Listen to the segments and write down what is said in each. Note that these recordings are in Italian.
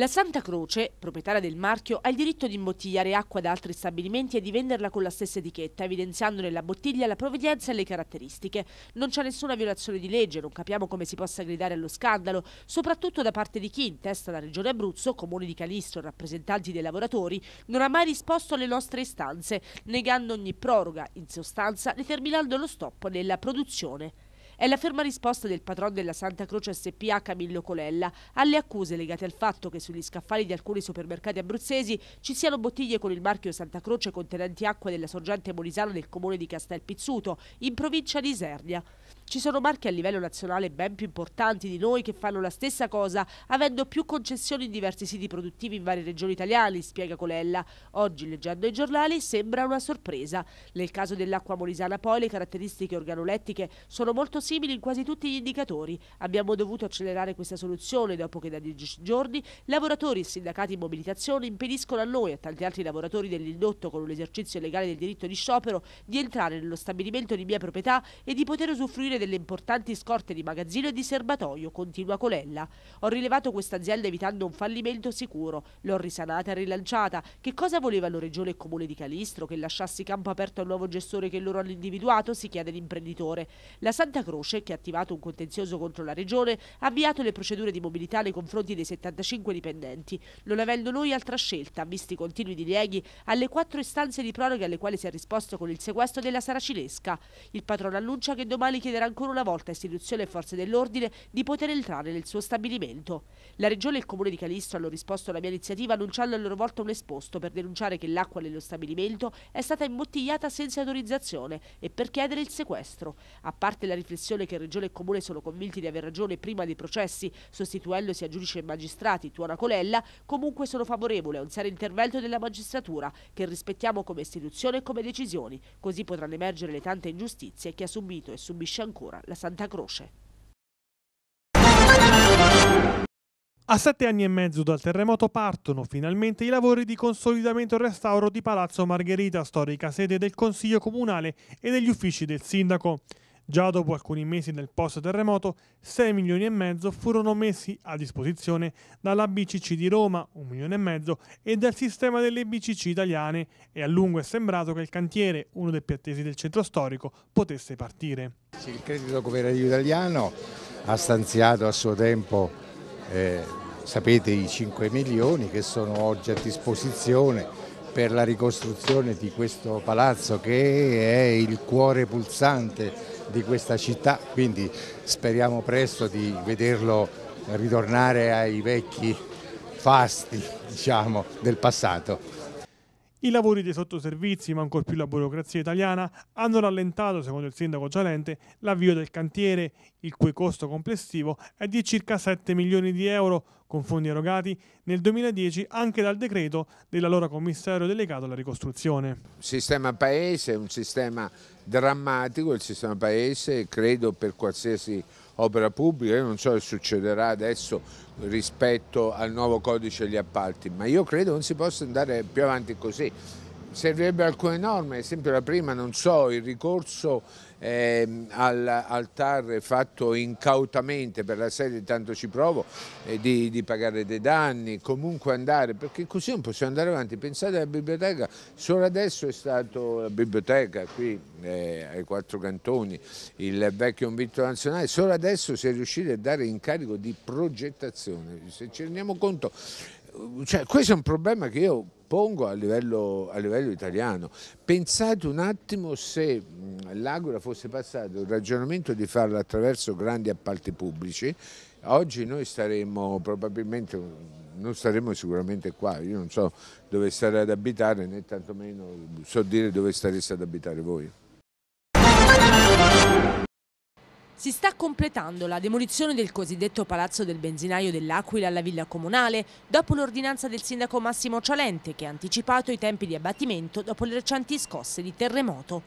La Santa Croce, proprietaria del marchio, ha il diritto di imbottigliare acqua da altri stabilimenti e di venderla con la stessa etichetta, evidenziando nella bottiglia la provenienza e le caratteristiche. Non c'è nessuna violazione di legge, non capiamo come si possa gridare allo scandalo, soprattutto da parte di chi, in testa alla Regione Abruzzo, comuni di Calistro, rappresentanti dei lavoratori, non ha mai risposto alle nostre istanze, negando ogni proroga, in sostanza determinando lo stop nella produzione. È la ferma risposta del patrono della Santa Croce SPA Camillo Colella alle accuse legate al fatto che sugli scaffali di alcuni supermercati abruzzesi ci siano bottiglie con il marchio Santa Croce contenenti acqua della sorgente molisana del comune di Castel Pizzuto, in provincia di Isernia. Ci sono marchi a livello nazionale ben più importanti di noi che fanno la stessa cosa, avendo più concessioni in diversi siti produttivi in varie regioni italiane, spiega Colella. Oggi, leggendo i giornali, sembra una sorpresa. Nel caso dell'acqua molisana poi le caratteristiche organolettiche sono molto possibili in quasi tutti gli indicatori. Abbiamo dovuto accelerare questa soluzione dopo che da dieci giorni lavoratori e sindacati in mobilitazione impediscono a noi e a tanti altri lavoratori dell'indotto con un esercizio legale del diritto di sciopero di entrare nello stabilimento di mia proprietà e di poter usufruire delle importanti scorte di magazzino e di serbatoio, continua Colella. Ho rilevato questa azienda evitando un fallimento sicuro, l'ho risanata e rilanciata. Che cosa volevano Regione e Comune di Calistro? Che lasciassi campo aperto al nuovo gestore che loro hanno individuato? Si chiede l'imprenditore. La Santa Croce Croce, che ha attivato un contenzioso contro la Regione, ha avviato le procedure di mobilità nei confronti dei 75 dipendenti, non avendo noi altra scelta, visti i continui dilieghi, alle quattro istanze di proroga alle quali si è risposto con il sequestro della Saracinesca. Il patrono annuncia che domani chiederà ancora una volta a istituzione e forze dell'ordine di poter entrare nel suo stabilimento. La Regione e il Comune di Calistro hanno risposto alla mia iniziativa annunciando a loro volta un esposto per denunciare che l'acqua nello stabilimento è stata imbottigliata senza autorizzazione e per chiedere il sequestro. A parte la riflessione Commissione che Regione e Comune sono convinti di aver ragione prima dei processi, sostituendosi a giudice e magistrati Tuona Colella, comunque sono favorevole a un serio intervento della magistratura che rispettiamo come istituzione e come decisioni, così potranno emergere le tante ingiustizie che ha subito e subisce ancora la Santa Croce. A sette anni e mezzo dal terremoto partono finalmente i lavori di consolidamento e restauro di Palazzo Margherita, storica sede del Consiglio Comunale e degli uffici del Sindaco. Già dopo alcuni mesi del post-terremoto, 6 milioni e mezzo furono messi a disposizione dalla BCC di Roma, 1 milione e mezzo, e dal sistema delle BCC italiane e a lungo è sembrato che il cantiere, uno dei più attesi del centro storico, potesse partire. Il credito cooperativo italiano ha stanziato a suo tempo, eh, sapete, i 5 milioni che sono oggi a disposizione per la ricostruzione di questo palazzo che è il cuore pulsante di questa città, quindi speriamo presto di vederlo ritornare ai vecchi fasti diciamo, del passato. I lavori dei sottoservizi, ma ancor più la burocrazia italiana, hanno rallentato, secondo il sindaco Cialente, l'avvio del cantiere, il cui costo complessivo è di circa 7 milioni di euro, con fondi erogati nel 2010 anche dal decreto dell'allora commissario delegato alla ricostruzione. Il sistema paese è un sistema drammatico, il sistema paese credo per qualsiasi opera pubblica, io non so se succederà adesso rispetto al nuovo codice degli appalti, ma io credo non si possa andare più avanti così servirebbe alcune norme, ad esempio la prima, non so, il ricorso eh, al, al, TAR fatto incautamente per la sede, tanto ci provo, eh, di, di, pagare dei danni, comunque andare, perché così non possiamo andare avanti. Pensate alla biblioteca, solo adesso è stata la biblioteca qui eh, ai quattro cantoni, il vecchio invito nazionale, solo adesso si è riusciti a dare incarico di progettazione. Se ci rendiamo conto, cioè, questo è un problema che io pongo a livello, a livello italiano. Pensate un attimo se l'Agora fosse passato il ragionamento di farlo attraverso grandi appalti pubblici, oggi noi staremmo probabilmente non saremo sicuramente qua, io non so dove stare ad abitare né tantomeno so dire dove stareste ad abitare voi. Si sta completando la demolizione del cosiddetto palazzo del benzinaio dell'Aquila alla Villa Comunale dopo l'ordinanza del sindaco Massimo Cialente che ha anticipato i tempi di abbattimento dopo le recenti scosse di terremoto.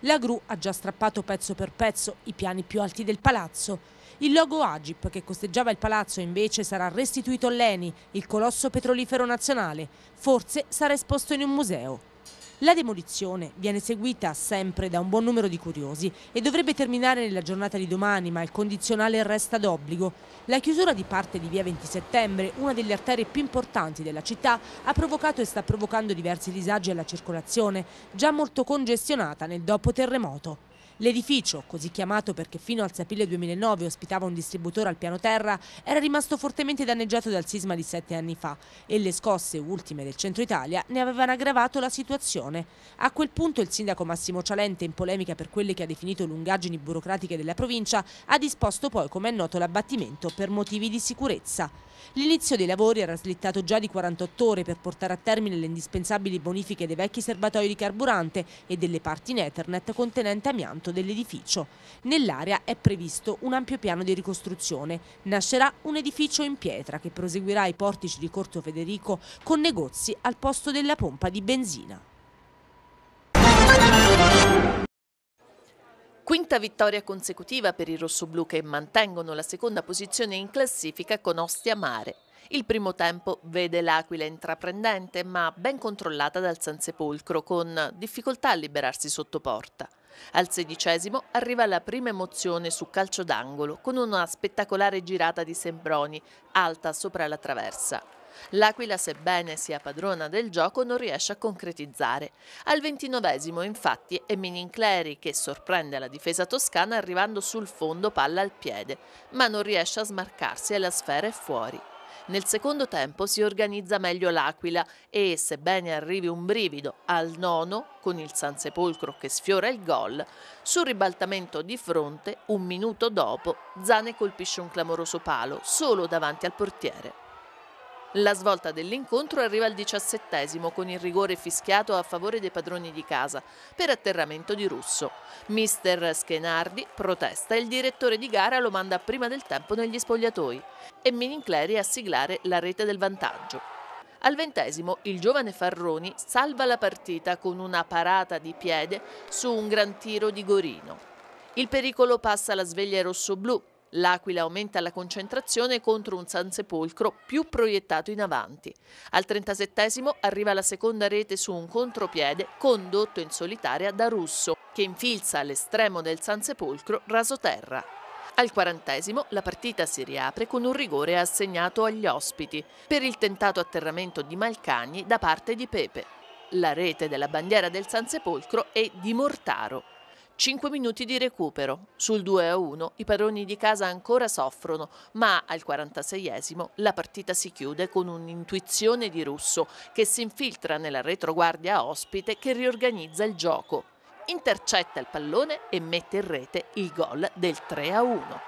La gru ha già strappato pezzo per pezzo i piani più alti del palazzo. Il logo Agip che costeggiava il palazzo invece sarà restituito all'ENI, il colosso petrolifero nazionale. Forse sarà esposto in un museo. La demolizione viene seguita sempre da un buon numero di curiosi e dovrebbe terminare nella giornata di domani, ma il condizionale resta d'obbligo. La chiusura di parte di via 20 settembre, una delle arterie più importanti della città, ha provocato e sta provocando diversi disagi alla circolazione, già molto congestionata nel dopo terremoto. L'edificio, così chiamato perché fino al aprile 2009 ospitava un distributore al piano terra, era rimasto fortemente danneggiato dal sisma di sette anni fa e le scosse ultime del centro Italia ne avevano aggravato la situazione. A quel punto il sindaco Massimo Cialente, in polemica per quelle che ha definito lungaggini burocratiche della provincia, ha disposto poi, come è noto, l'abbattimento per motivi di sicurezza. L'inizio dei lavori era slittato già di 48 ore per portare a termine le indispensabili bonifiche dei vecchi serbatoi di carburante e delle parti in Ethernet contenente amianto alto dell'edificio. Nell'area è previsto un ampio piano di ricostruzione. Nascerà un edificio in pietra che proseguirà i portici di Corto Federico con negozi al posto della pompa di benzina. Quinta vittoria consecutiva per i rossoblù che mantengono la seconda posizione in classifica con Ostia Mare. Il primo tempo vede l'Aquila intraprendente ma ben controllata dal Sansepolcro con difficoltà a liberarsi sotto porta. Al sedicesimo arriva la prima emozione su calcio d'angolo con una spettacolare girata di Sembroni alta sopra la traversa. L'Aquila, sebbene sia padrona del gioco, non riesce a concretizzare. Al ventinovesimo, infatti, è Minincleri che sorprende la difesa toscana arrivando sul fondo palla al piede, ma non riesce a smarcarsi e la sfera è fuori. Nel secondo tempo si organizza meglio l'Aquila e, sebbene arrivi un brivido al nono, con il Sansepolcro che sfiora il gol, sul ribaltamento di fronte, un minuto dopo, Zane colpisce un clamoroso palo solo davanti al portiere. La svolta dell'incontro arriva al diciassettesimo con il rigore fischiato a favore dei padroni di casa per atterramento di Russo. Mister Schenardi protesta e il direttore di gara lo manda prima del tempo negli spogliatoi e Minincleri a siglare la rete del vantaggio. Al ventesimo il giovane Farroni salva la partita con una parata di piede su un gran tiro di Gorino. Il pericolo passa alla sveglia rossoblù L'Aquila aumenta la concentrazione contro un Sansepolcro più proiettato in avanti. Al 37 arriva la seconda rete su un contropiede condotto in solitaria da Russo, che infilza all'estremo del Sansepolcro Sepolcro Rasoterra. Al quarantesimo la partita si riapre con un rigore assegnato agli ospiti per il tentato atterramento di Malcagni da parte di Pepe. La rete della bandiera del Sansepolcro è di Mortaro, 5 minuti di recupero. Sul 2 a 1 i padroni di casa ancora soffrono, ma al 46esimo la partita si chiude con un'intuizione di Russo che si infiltra nella retroguardia ospite che riorganizza il gioco. Intercetta il pallone e mette in rete il gol del 3 a 1.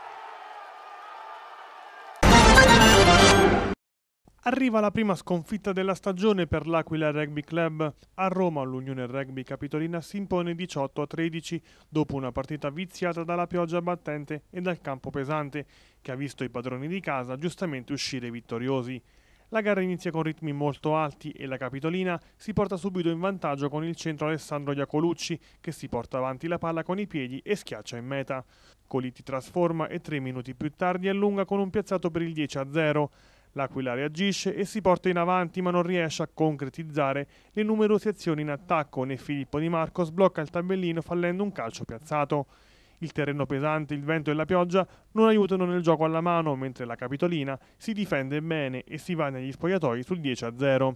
Arriva la prima sconfitta della stagione per l'Aquila Rugby Club. A Roma l'Unione Rugby Capitolina si impone 18 a 13 dopo una partita viziata dalla pioggia battente e dal campo pesante che ha visto i padroni di casa giustamente uscire vittoriosi. La gara inizia con ritmi molto alti e la Capitolina si porta subito in vantaggio con il centro Alessandro Iacolucci che si porta avanti la palla con i piedi e schiaccia in meta. Colitti trasforma e tre minuti più tardi allunga con un piazzato per il 10 a 0. L'Aquila reagisce e si porta in avanti ma non riesce a concretizzare le numerose azioni in attacco né Filippo Di Marco sblocca il tabellino fallendo un calcio piazzato. Il terreno pesante, il vento e la pioggia non aiutano nel gioco alla mano mentre la Capitolina si difende bene e si va negli spogliatoi sul 10-0.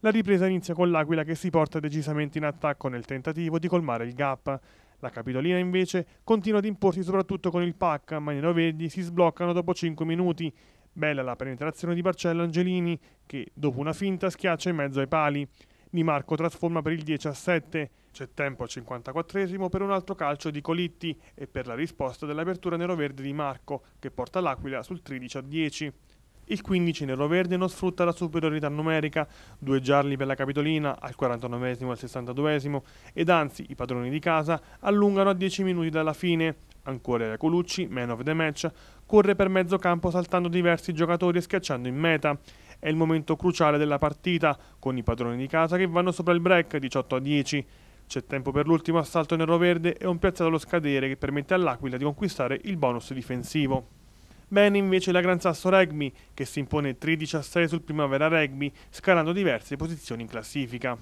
La ripresa inizia con l'Aquila che si porta decisamente in attacco nel tentativo di colmare il gap. La Capitolina invece continua ad imporsi soprattutto con il pack, ma i neroverdi si sbloccano dopo 5 minuti Bella la penetrazione di Barcella Angelini che, dopo una finta, schiaccia in mezzo ai pali. Di Marco trasforma per il 10 a 7. C'è tempo al 54 esimo per un altro calcio di Colitti e per la risposta dell'apertura neroverde di Marco, che porta l'Aquila sul 13 a 10. Il 15 nero-verde non sfrutta la superiorità numerica, due gialli per la Capitolina al 49 esimo e al 62 esimo ed anzi i padroni di casa allungano a 10 minuti dalla fine. Ancora Iacolucci, man of the match, corre per mezzo campo saltando diversi giocatori e schiacciando in meta. È il momento cruciale della partita, con i padroni di casa che vanno sopra il break 18 a 10. C'è tempo per l'ultimo assalto nero-verde e un piazzato allo scadere che permette all'Aquila di conquistare il bonus difensivo. Bene invece la Gran Sasso Rugby, che si impone 13 a 6 sul Primavera Rugby, scalando diverse posizioni in classifica.